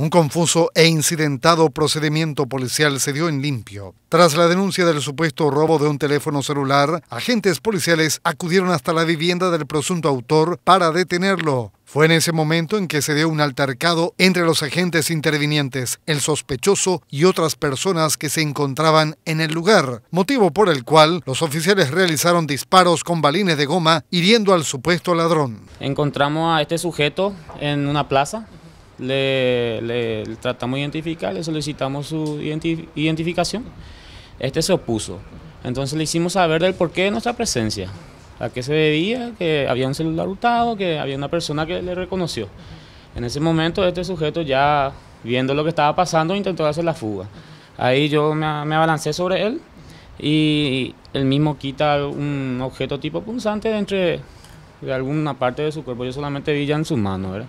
Un confuso e incidentado procedimiento policial se dio en limpio. Tras la denuncia del supuesto robo de un teléfono celular, agentes policiales acudieron hasta la vivienda del presunto autor para detenerlo. Fue en ese momento en que se dio un altercado entre los agentes intervinientes, el sospechoso y otras personas que se encontraban en el lugar, motivo por el cual los oficiales realizaron disparos con balines de goma hiriendo al supuesto ladrón. Encontramos a este sujeto en una plaza le, tratamos de identificar, le solicitamos su identificación. Este se opuso. Entonces le hicimos saber del porqué de nuestra presencia, a qué se debía, que había un celular hurtado, que había una persona que le reconoció. En ese momento este sujeto ya viendo lo que estaba pasando intentó hacer la fuga. Ahí yo me, me sobre él y él mismo quita un objeto tipo punzante de entre de alguna parte de su cuerpo. Yo solamente vi ya en sus manos, ¿verdad?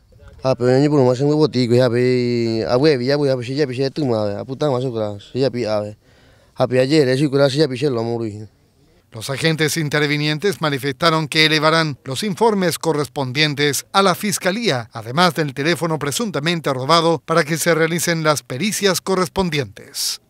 los agentes intervinientes manifestaron que elevarán los informes correspondientes a la Fiscalía, además del teléfono presuntamente robado, para que se realicen las pericias correspondientes.